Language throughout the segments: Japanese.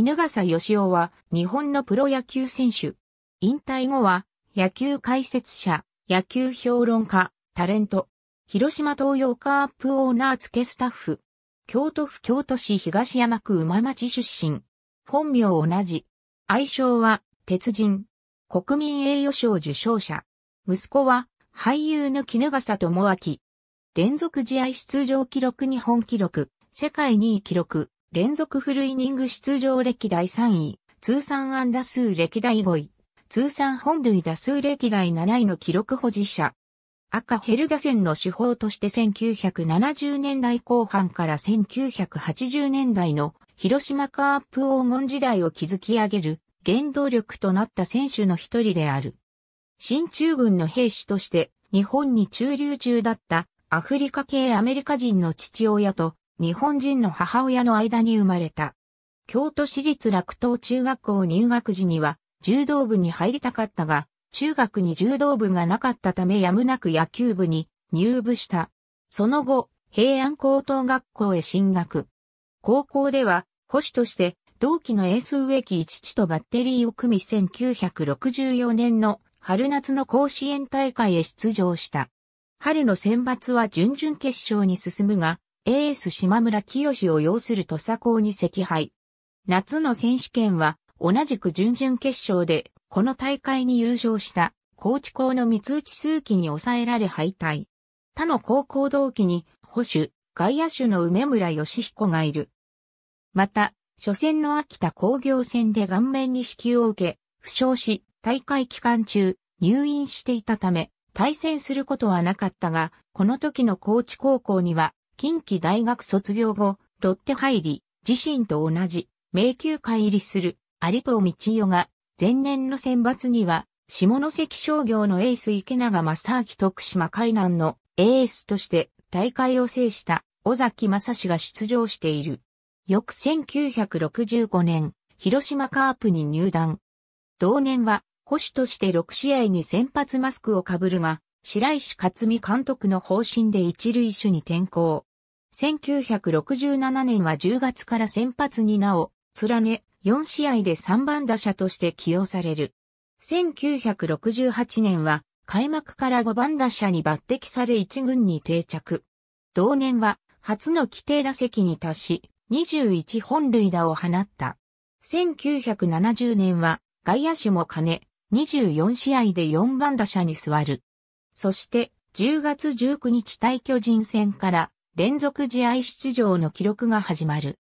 衣笠義雄は日本のプロ野球選手。引退後は野球解説者、野球評論家、タレント、広島東洋カープオーナー付スタッフ、京都府京都市東山区馬町出身、本名同じ、愛称は鉄人、国民栄誉賞受賞者、息子は俳優の衣笠智明、連続試合出場記録日本記録、世界2位記録、連続フルイニング出場歴代3位、通算安打数歴代5位、通算本塁打数歴代7位の記録保持者。赤ヘル打線の手法として1970年代後半から1980年代の広島カープ黄金時代を築き上げる原動力となった選手の一人である。新中軍の兵士として日本に駐留中だったアフリカ系アメリカ人の父親と日本人の母親の間に生まれた。京都市立楽東中学校入学時には柔道部に入りたかったが、中学に柔道部がなかったためやむなく野球部に入部した。その後、平安高等学校へ進学。高校では、保守として同期のエース植木一地とバッテリーを組み1964年の春夏の甲子園大会へ出場した。春の選抜は準々決勝に進むが、エース島村清を要する土佐校に惜敗。夏の選手権は同じく準々決勝でこの大会に優勝した高知校の三内数期に抑えられ敗退。他の高校同期に保守、外野手の梅村義彦がいる。また、初戦の秋田工業戦で顔面に支給を受け、負傷し、大会期間中、入院していたため、対戦することはなかったが、この時の高知高校には、近畿大学卒業後、ロッテ入り、自身と同じ、迷宮会入りする、有藤道代が、前年の選抜には、下関商業のエース池永正明徳島海南のエースとして大会を制した尾崎正史が出場している。翌1965年、広島カープに入団。同年は、保守として6試合に先発マスクをかぶるが、白石克美監督の方針で一塁手に転向。1967年は10月から先発に名を連ね、4試合で3番打者として起用される。1968年は開幕から5番打者に抜擢され1軍に定着。同年は初の規定打席に達し、21本塁打を放った。1970年は外野手も兼ね、24試合で4番打者に座る。そして10月19日対巨人戦から連続試合出場の記録が始まる。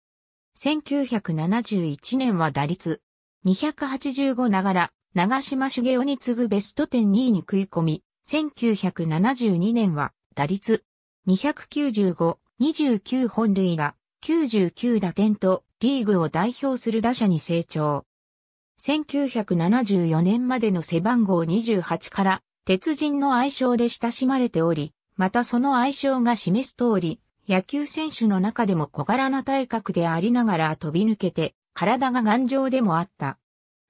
1971年は打率285ながら長島茂雄に次ぐベスト10 2位に食い込み、1972年は打率295、29本塁打、99打点とリーグを代表する打者に成長。1974年までの背番号28から鉄人の愛称で親しまれており、またその愛称が示す通り、野球選手の中でも小柄な体格でありながら飛び抜けて、体が頑丈でもあった。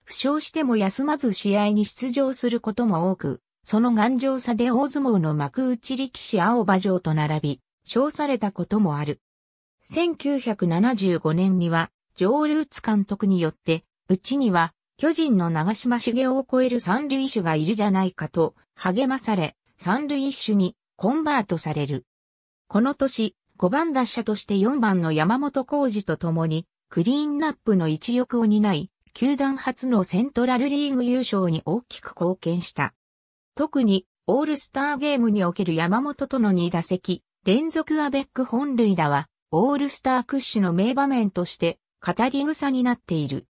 負傷しても休まず試合に出場することも多く、その頑丈さで大相撲の幕内力士青葉城と並び、称されたこともある。1975年には、ジョー・ルーツ監督によって、うちには、巨人の長嶋茂雄を超える三塁手がいるじゃないかと、励まされ、三塁手にコンバートされる。この年、5番打者として4番の山本浩二と共に、クリーンナップの一翼を担い、球団初のセントラルリーグ優勝に大きく貢献した。特に、オールスターゲームにおける山本との2打席、連続アベック本塁打は、オールスター屈指の名場面として、語り草になっている。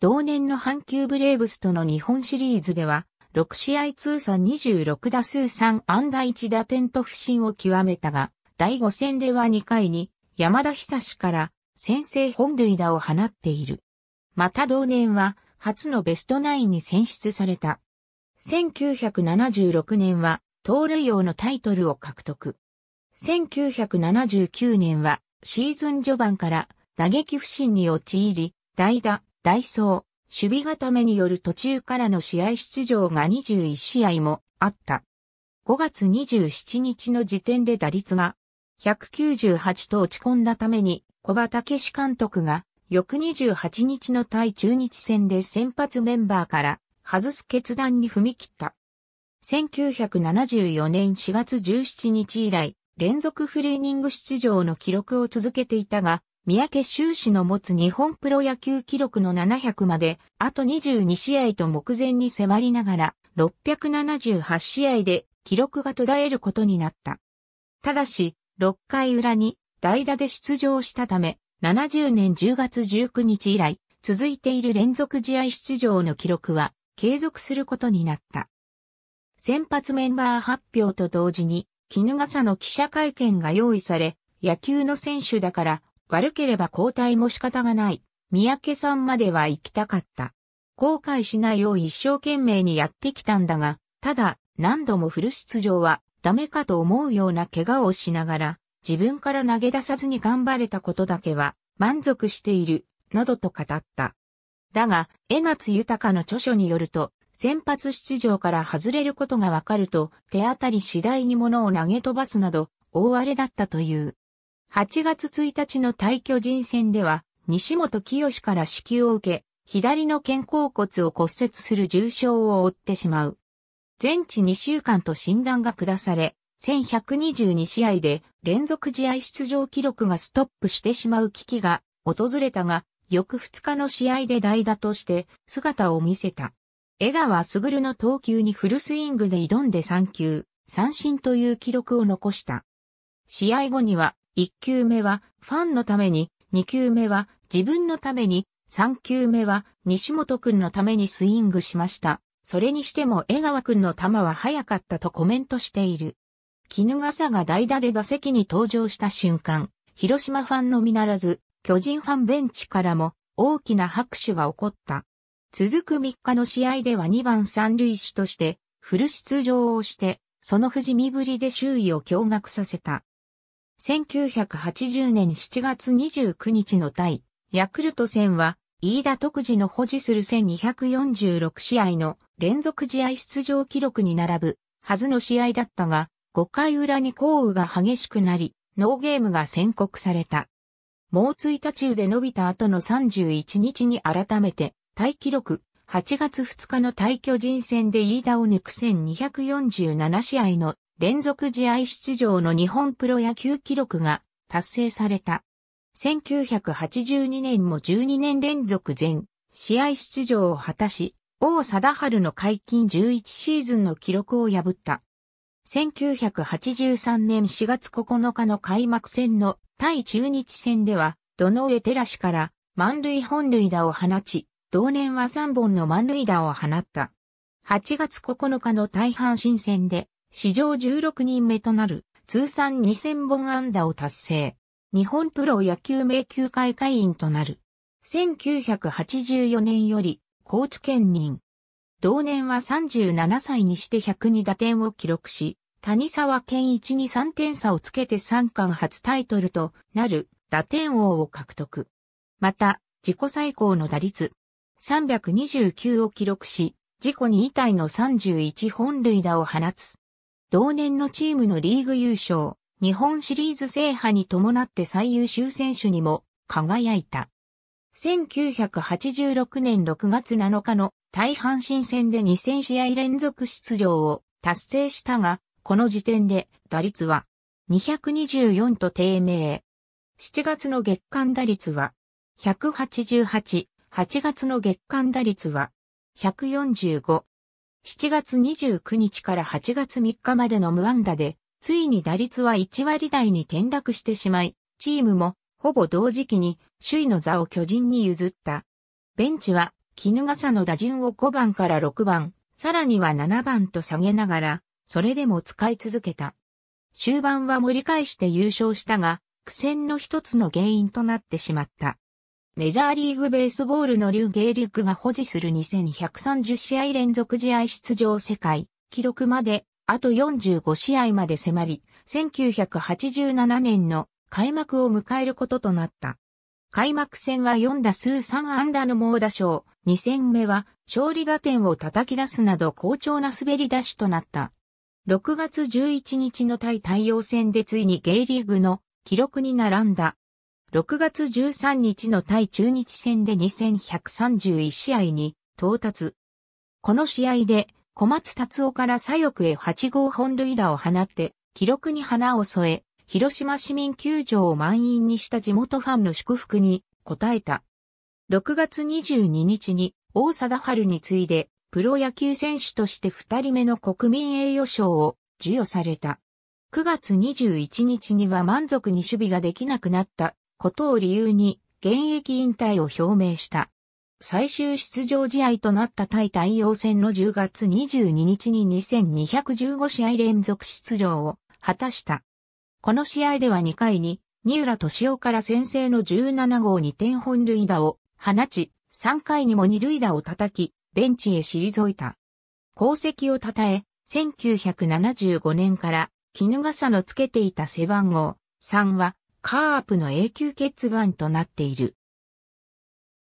同年の阪急ブレーブスとの日本シリーズでは、6試合通算26打数3安打1打点と不振を極めたが、第5戦では2回に山田久志から先制本塁打を放っている。また同年は初のベストナインに選出された。1976年は盗塁王のタイトルを獲得。1979年はシーズン序盤から打撃不振に陥り、代打、代走、守備固めによる途中からの試合出場が21試合もあった。5月27日の時点で打率が198と落ち込んだために小畑史監督が翌28日の対中日戦で先発メンバーから外す決断に踏み切った。1974年4月17日以来連続フルーニング出場の記録を続けていたが三宅修士の持つ日本プロ野球記録の700まで、あと22試合と目前に迫りながら、678試合で記録が途絶えることになった。ただし、6回裏に代打で出場したため、70年10月19日以来、続いている連続試合出場の記録は継続することになった。先発メンバー発表と同時に、絹笠の記者会見が用意され、野球の選手だから悪ければ交代も仕方がない。三宅さんまでは行きたかった。後悔しないよう一生懸命にやってきたんだが、ただ何度もフル出場はダメかと思うような怪我をしながら、自分から投げ出さずに頑張れたことだけは満足している、などと語った。だが、江夏豊の著書によると、先発出場から外れることがわかると、手当たり次第に物を投げ飛ばすなど、大荒れだったという。8月1日の退巨人戦では、西本清から支給を受け、左の肩甲骨を骨折する重傷を負ってしまう。全治2週間と診断が下され、1122試合で連続試合出場記録がストップしてしまう危機が訪れたが、翌2日の試合で代打として姿を見せた。江川卓の投球にフルスイングで挑んで3球、三振という記録を残した。試合後には1球目はファンのために、2球目は自分のために、3球目は西本くんのためにスイングしました。それにしても江川くんの球は速かったとコメントしている。絹笠が代打で打席に登場した瞬間、広島ファンのみならず、巨人ファンベンチからも大きな拍手が起こった。続く3日の試合では2番三塁手としてフル出場をして、その不死身ぶりで周囲を驚愕させた。1980年7月29日の対、ヤクルト戦は、飯田特次の保持する1246試合の連続試合出場記録に並ぶはずの試合だったが、5回裏に降雨が激しくなり、ノーゲームが宣告された。もう1日で伸びた後の31日に改めて、大記録、8月2日の大巨人戦で飯田を抜く1247試合の連続試合出場の日本プロ野球記録が達成された。1982年も12年連続全試合出場を果たし、王貞治の解禁11シーズンの記録を破った。1983年4月9日の開幕戦の対中日戦では、土の上寺氏から満塁本塁打を放ち、同年は3本の満塁打を放った。8月9日の大阪新戦で、史上16人目となる通算2000本安打を達成。日本プロ野球名球会会員となる。1984年より高知県人。同年は37歳にして102打点を記録し、谷沢健一に3点差をつけて三冠初タイトルとなる打点王を獲得。また、自己最高の打率329を記録し、自己2位体の31本塁打を放つ同年のチームのリーグ優勝、日本シリーズ制覇に伴って最優秀選手にも輝いた。1986年6月7日の大阪神戦で2000試合連続出場を達成したが、この時点で打率は224と低迷。7月の月間打率は188、8月の月間打率は145、7月29日から8月3日までの無安打で、ついに打率は1割台に転落してしまい、チームもほぼ同時期に首位の座を巨人に譲った。ベンチは絹サの打順を5番から6番、さらには7番と下げながら、それでも使い続けた。終盤は盛り返して優勝したが、苦戦の一つの原因となってしまった。メジャーリーグベースボールのリュウ・ゲリックが保持する2130試合連続試合出場世界記録まであと45試合まで迫り、1987年の開幕を迎えることとなった。開幕戦は4打数3安打の猛打賞、2戦目は勝利打点を叩き出すなど好調な滑り出しとなった。6月11日の対太陽戦でついにゲイリーグの記録に並んだ6月13日の対中日戦で2131試合に到達。この試合で小松達夫から左翼へ8号本塁打を放って記録に花を添え、広島市民球場を満員にした地元ファンの祝福に応えた。6月22日に大貞治に次いでプロ野球選手として2人目の国民栄誉賞を授与された。9月21日には満足に守備ができなくなったことを理由に現役引退を表明した。最終出場試合となった対太陽戦の10月22日に2215試合連続出場を果たした。この試合では2回に、二浦敏夫から先制の17号2点本塁打を放ち、3回にも二塁打を叩き、ベンチへ退いた。功績を称え、1975年から、絹笠のつけていた背番号3は、カープの永久欠番となっている。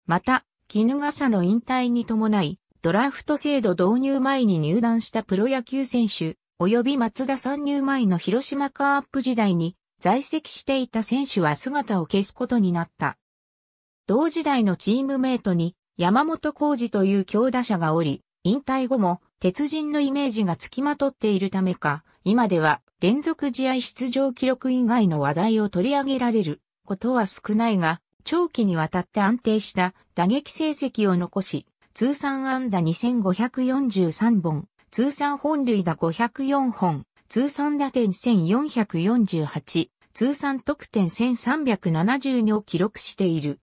また、ガ笠の引退に伴い、ドラフト制度導入前に入団したプロ野球選手、及び松田参入前の広島カープ時代に在籍していた選手は姿を消すことになった。同時代のチームメイトに山本浩二という強打者がおり、引退後も鉄人のイメージが付きまとっているためか、今では連続試合出場記録以外の話題を取り上げられることは少ないが、長期にわたって安定した打撃成績を残し、通算安打2543本、通算本塁打504本、通算打点1448、通算得点1372を記録している。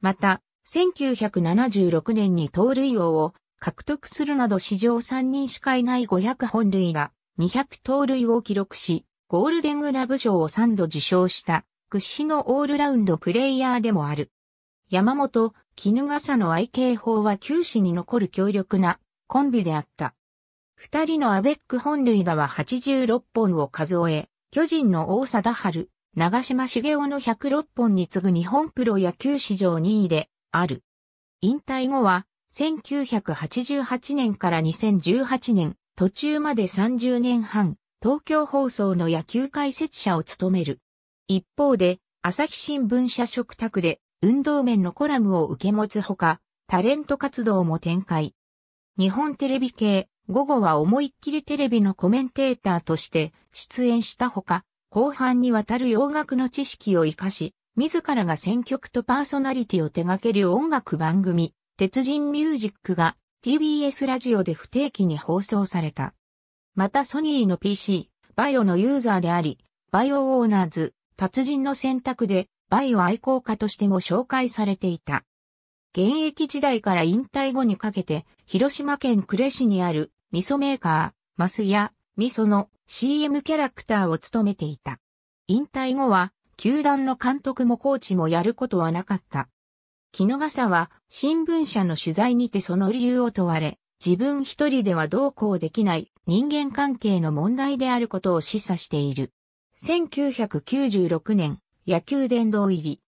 また、1976年に盗塁王を獲得するなど史上3人しかいない500本塁打、200盗塁を記録し、ゴールデングラブ賞を3度受賞した屈指のオールラウンドプレイヤーでもある。山本、絹笠の IK 法は球史に残る強力なコンビであった。二人のアベック本塁打は86本を数え、巨人の大貞治、長島茂雄の106本に次ぐ日本プロ野球史上2位である。引退後は1988年から2018年、途中まで30年半、東京放送の野球解説者を務める。一方で、朝日新聞社食卓で運動面のコラムを受け持つほか、タレント活動も展開。日本テレビ系、午後は思いっきりテレビのコメンテーターとして出演したほか、後半にわたる洋楽の知識を活かし、自らが選曲とパーソナリティを手掛ける音楽番組、鉄人ミュージックが TBS ラジオで不定期に放送された。またソニーの PC、バイオのユーザーであり、バイオオーナーズ、達人の選択で、バイオ愛好家としても紹介されていた。現役時代から引退後にかけて、広島県呉市にある味噌メーカー、マスや味噌の CM キャラクターを務めていた。引退後は、球団の監督もコーチもやることはなかった。木野笠は新聞社の取材にてその理由を問われ、自分一人ではどうこうできない人間関係の問題であることを示唆している。1996年、野球殿堂入り。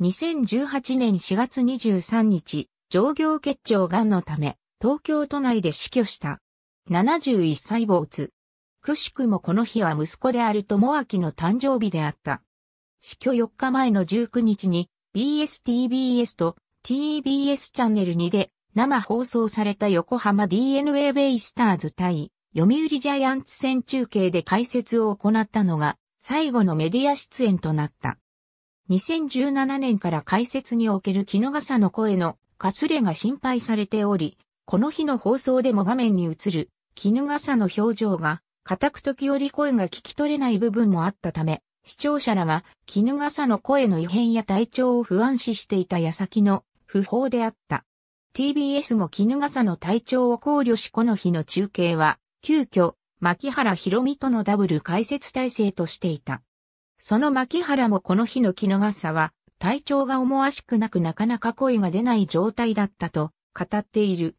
2018年4月23日、上行結腸癌のため、東京都内で死去した。71歳坊津。くしくもこの日は息子である友明の誕生日であった。死去4日前の19日に BSTBS と TBS チャンネル2で生放送された横浜 DNA ベイスターズ対読売ジャイアンツ戦中継で解説を行ったのが最後のメディア出演となった。2017年から解説における絹傘の声のかすれが心配されており、この日の放送でも画面に映る絹傘の表情が、固く時折声が聞き取れない部分もあったため、視聴者らが絹笠の声の異変や体調を不安視していた矢先の不法であった。TBS も絹笠の体調を考慮しこの日の中継は、急遽、牧原博美とのダブル解説体制としていた。その牧原もこの日の絹笠は、体調が思わしくなくなかなか声が出ない状態だったと語っている。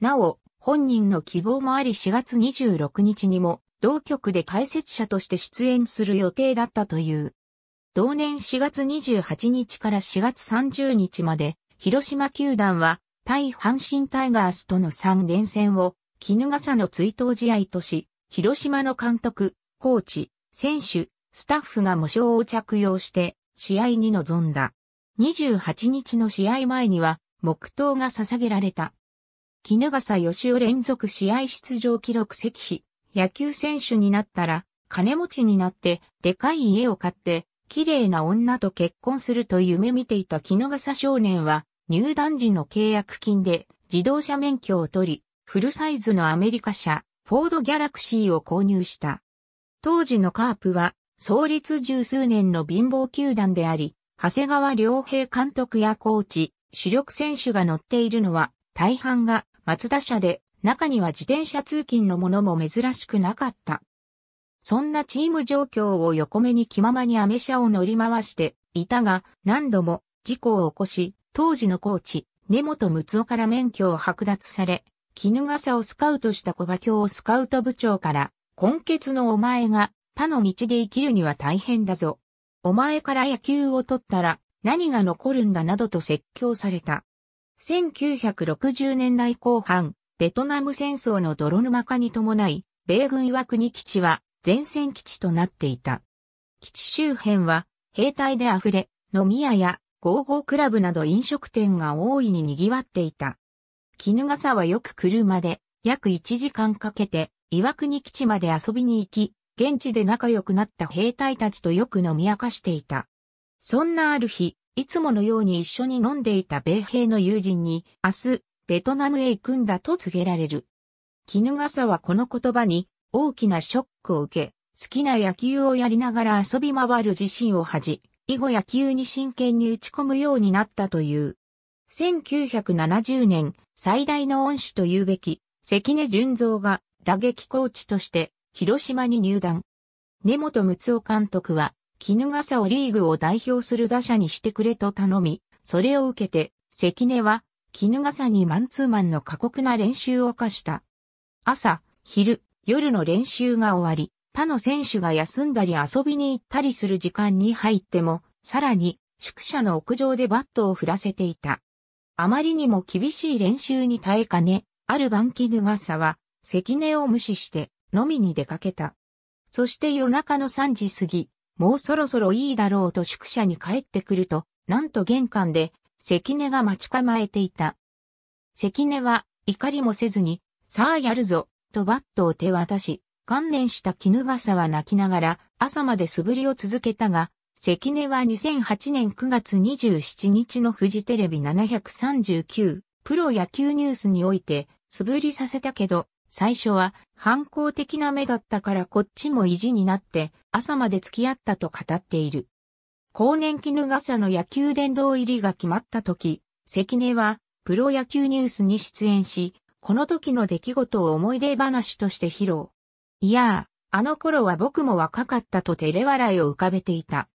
なお、本人の希望もあり4月26日にも同局で解説者として出演する予定だったという。同年4月28日から4月30日まで、広島球団は、対阪神タイガースとの3連戦を、絹笠の追悼試合とし、広島の監督、コーチ、選手、スタッフが模章を着用して、試合に臨んだ。28日の試合前には、黙祷が捧げられた。絹笠義雄連続試合出場記録石碑、野球選手になったら、金持ちになって、でかい家を買って、綺麗な女と結婚すると夢見ていた木笠少年は、入団時の契約金で自動車免許を取り、フルサイズのアメリカ車、フォードギャラクシーを購入した。当時のカープは、創立十数年の貧乏球団であり、長谷川良平監督やコーチ、主力選手が乗っているのは、大半が松田社で中には自転車通勤のものも珍しくなかった。そんなチーム状況を横目に気ままにアメ車を乗り回していたが、何度も事故を起こし、当時のコーチ、根本睦夫から免許を剥奪され、絹笠をスカウトした小馬京スカウト部長から、根血のお前が他の道で生きるには大変だぞ。お前から野球を取ったら何が残るんだなどと説教された。1960年代後半、ベトナム戦争の泥沼化に伴い、米軍岩国基地は前線基地となっていた。基地周辺は兵隊で溢れ、飲み屋やゴークラブなど飲食店が大いに賑わっていた。絹笠はよく車で約1時間かけて岩国基地まで遊びに行き、現地で仲良くなった兵隊たちとよく飲み明かしていた。そんなある日、いつものように一緒に飲んでいた米兵の友人に、明日、ベトナムへ行くんだと告げられる。絹サはこの言葉に大きなショックを受け、好きな野球をやりながら遊び回る自身を恥じ、以後野球に真剣に打ち込むようになったという。1970年、最大の恩師と言うべき、関根純三が打撃コーチとして、広島に入団。根本睦夫監督は、絹笠をリーグを代表する打者にしてくれと頼み、それを受けて、関根は絹笠にマンツーマンの過酷な練習を課した。朝、昼、夜の練習が終わり、他の選手が休んだり遊びに行ったりする時間に入っても、さらに宿舎の屋上でバットを振らせていた。あまりにも厳しい練習に耐えかね、ある晩絹笠は、関根を無視して飲みに出かけた。そして夜中の3時過ぎ、もうそろそろいいだろうと宿舎に帰ってくると、なんと玄関で関根が待ち構えていた。関根は怒りもせずに、さあやるぞ、とバットを手渡し、観念した絹笠は泣きながら朝まで素振りを続けたが、関根は2008年9月27日のフジテレビ739プロ野球ニュースにおいて素振りさせたけど、最初は反抗的な目だったからこっちも意地になって朝まで付き合ったと語っている。後年絹笠の野球殿堂入りが決まった時、関根はプロ野球ニュースに出演し、この時の出来事を思い出話として披露。いやあ、あの頃は僕も若かったと照れ笑いを浮かべていた。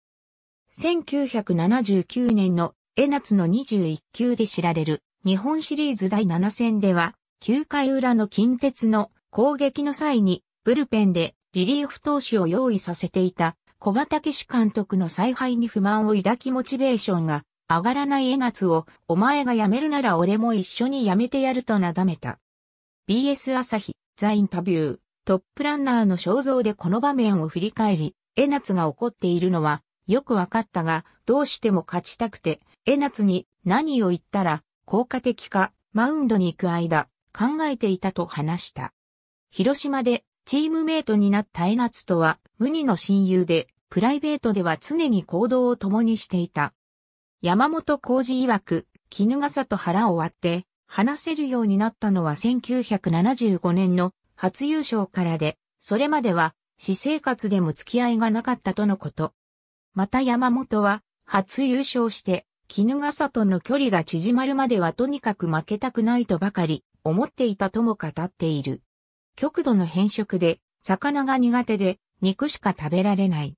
1979年の江夏の21球で知られる日本シリーズ第7戦では、9回裏の近鉄の攻撃の際にブルペンでリリーフ投手を用意させていた小畑氏監督の采配に不満を抱きモチベーションが上がらない江夏を、お前が辞めるなら俺も一緒に辞めてやるとなだめた。BS 朝日、ザインタビュー、トップランナーの肖像でこの場面を振り返り、江夏が怒っているのは、よくわかったが、どうしても勝ちたくて、江夏に何を言ったら効果的か、マウンドに行く間、考えていたと話した。広島でチームメイトになった江夏とは無二の親友で、プライベートでは常に行動を共にしていた。山本浩二曰く、絹笠と腹を割って、話せるようになったのは1975年の初優勝からで、それまでは、私生活でも付き合いがなかったとのこと。また山本は、初優勝して、絹笠との距離が縮まるまではとにかく負けたくないとばかり、思っていたとも語っている。極度の変色で、魚が苦手で、肉しか食べられない。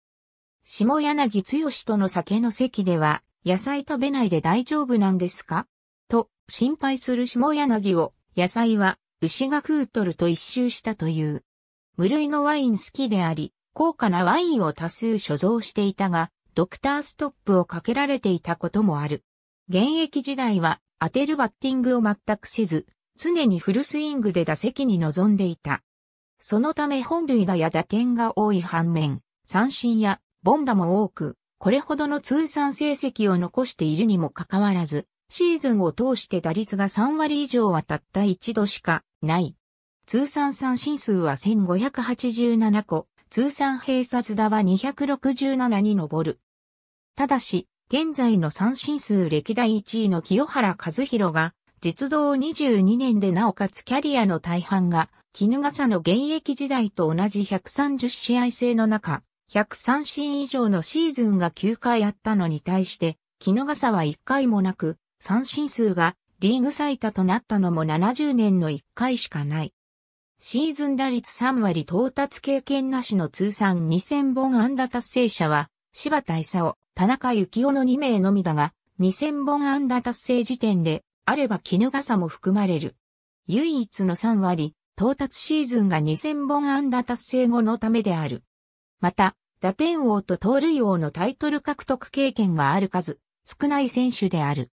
下柳剛との酒の席では、野菜食べないで大丈夫なんですかと、心配する下柳を、野菜は、牛が食うとると一周したという。無類のワイン好きであり、高価なワインを多数所蔵していたが、ドクターストップをかけられていたこともある。現役時代は当てるバッティングを全くせず、常にフルスイングで打席に臨んでいた。そのため本塁打や打点が多い反面、三振やボンダも多く、これほどの通算成績を残しているにもかかわらず、シーズンを通して打率が3割以上はたった一度しかない。通算三振数は1587個、通算併殺打は267に上る。ただし、現在の三振数歴代1位の清原和弘が実動22年でなおかつキャリアの大半が、ガサの現役時代と同じ130試合制の中、103シ以上のシーズンが9回あったのに対して、ガサは1回もなく、三振数がリーグ最多となったのも70年の1回しかない。シーズン打率3割到達経験なしの通算2000本安打達成者は、柴田勲、田中幸雄の2名のみだが、2000本安打達成時点であれば絹傘も含まれる。唯一の3割、到達シーズンが2000本安打達成後のためである。また、打点王と盗塁王のタイトル獲得経験がある数、少ない選手である。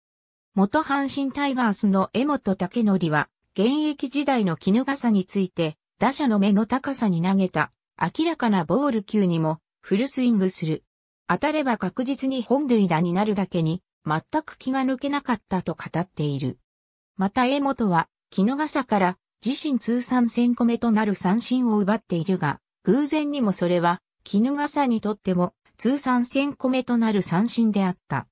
元阪神タイガースの江本武則は、現役時代の絹傘について、打者の目の高さに投げた、明らかなボール級にも、フルスイングする。当たれば確実に本塁打になるだけに、全く気が抜けなかったと語っている。また江本は、木の笠から自身通算1000個目となる三振を奪っているが、偶然にもそれは、木の笠にとっても通算1000個目となる三振であった。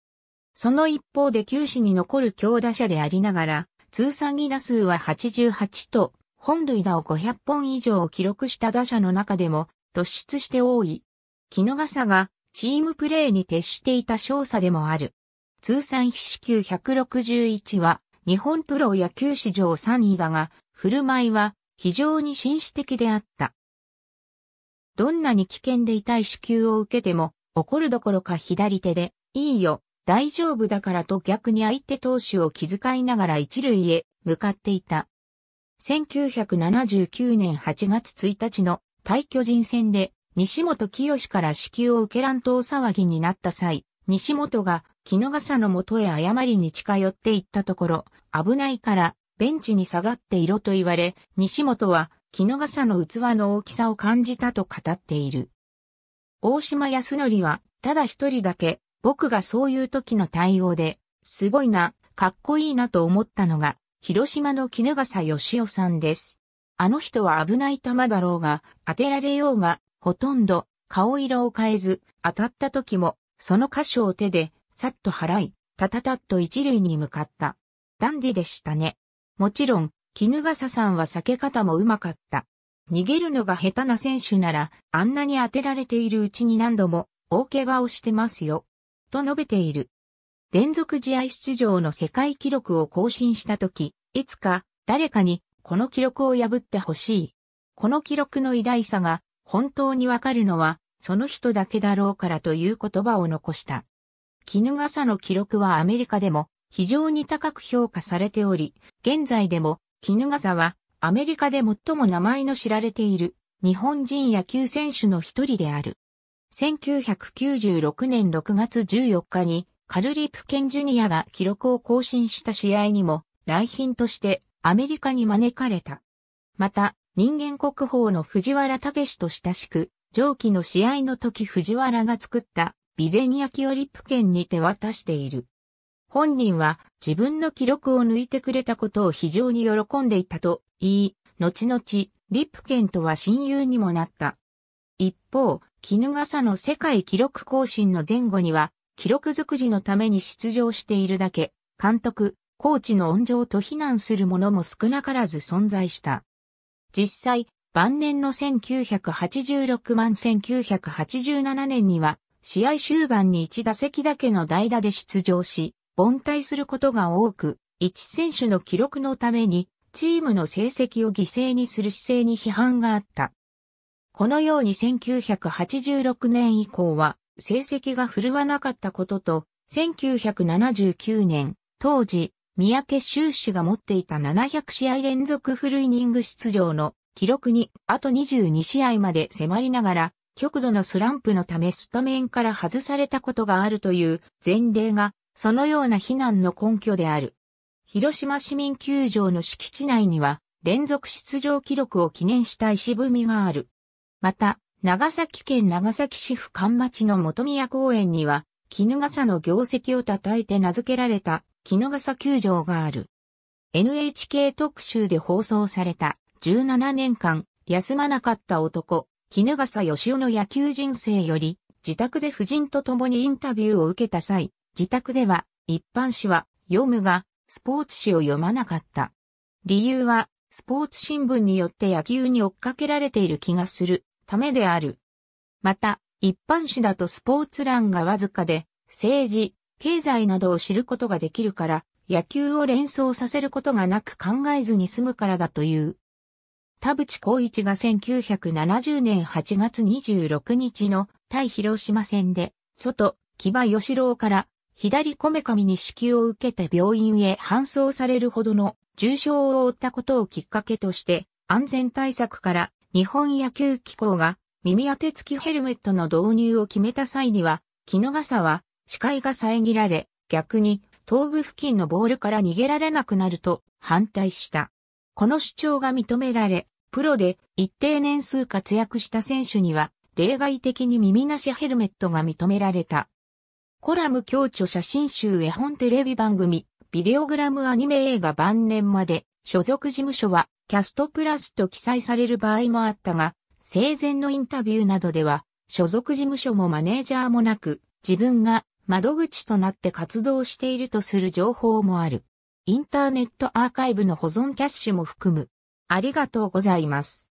その一方で九死に残る強打者でありながら、通算2打数は88と、本塁打を500本以上を記録した打者の中でも突出して多い。木の笠がチームプレーに徹していた少佐でもある。通算飛士級161は、日本プロ野球史上3位だが、振る舞いは非常に紳士的であった。どんなに危険で痛い支給を受けても、怒るどころか左手で、いいよ、大丈夫だからと逆に相手投手を気遣いながら一塁へ向かっていた。1979年8月1日の対巨人戦で、西本清から支給を受け乱闘騒ぎになった際、西本がの笠のもとへ誤りに近寄っていったところ、危ないからベンチに下がっていろと言われ、西本はの笠の器の大きさを感じたと語っている。大島康則は、ただ一人だけ、僕がそういう時の対応で、すごいな、かっこいいなと思ったのが、広島の絹笠義雄さんです。あの人は危ない球だろうが、当てられようが、ほとんど、顔色を変えず、当たった時も、その箇所を手で、さっと払い、たたたっと一塁に向かった。ダンディでしたね。もちろん、絹笠さんは避け方もうまかった。逃げるのが下手な選手なら、あんなに当てられているうちに何度も、大怪我をしてますよ。と述べている。連続試合出場の世界記録を更新したとき、いつか、誰かに、この記録を破ってほしい。この記録の偉大さが、本当にわかるのは、その人だけだろうからという言葉を残した。絹笠の記録はアメリカでも非常に高く評価されており、現在でも絹笠はアメリカで最も名前の知られている日本人野球選手の一人である。1996年6月14日にカルリプケンジュニアが記録を更新した試合にも来賓としてアメリカに招かれた。また、人間国宝の藤原武と親しく、上記の試合の時藤原が作った備前焼をリップ券に手渡している。本人は自分の記録を抜いてくれたことを非常に喜んでいたと言い、後々、リップ券とは親友にもなった。一方、絹笠の世界記録更新の前後には、記録作りのために出場しているだけ、監督、コーチの温情と非難する者も少なからず存在した。実際、晩年の1986万1987年には、試合終盤に1打席だけの代打で出場し、凡退することが多く、一選手の記録のために、チームの成績を犠牲にする姿勢に批判があった。このように1986年以降は、成績が振るわなかったことと、1979年、当時、三宅修士が持っていた700試合連続フルイニング出場の記録にあと22試合まで迫りながら、極度のスランプのためスタメンから外されたことがあるという前例が、そのような非難の根拠である。広島市民球場の敷地内には、連続出場記録を記念した石踏みがある。また、長崎県長崎市府間町の元宮公園には、絹笠の業績を称えて名付けられた絹笠球場がある。NHK 特集で放送された17年間、休まなかった男、絹笠義雄の野球人生より、自宅で夫人と共にインタビューを受けた際、自宅では、一般紙は、読むが、スポーツ紙を読まなかった。理由は、スポーツ新聞によって野球に追っかけられている気がする、ためである。また、一般紙だとスポーツ欄がわずかで、政治、経済などを知ることができるから、野球を連想させることがなく考えずに済むからだという。田淵光一が1970年8月26日の対広島戦で、外、木場義郎から左こめかみに支給を受けて病院へ搬送されるほどの重傷を負ったことをきっかけとして、安全対策から日本野球機構が耳当て付きヘルメットの導入を決めた際には、木の傘は視界が遮られ、逆に頭部付近のボールから逃げられなくなると反対した。この主張が認められ、プロで一定年数活躍した選手には、例外的に耳なしヘルメットが認められた。コラム共著写真集絵本テレビ番組、ビデオグラムアニメ映画晩年まで、所属事務所は、キャストプラスと記載される場合もあったが、生前のインタビューなどでは、所属事務所もマネージャーもなく、自分が窓口となって活動しているとする情報もある。インターネットアーカイブの保存キャッシュも含むありがとうございます。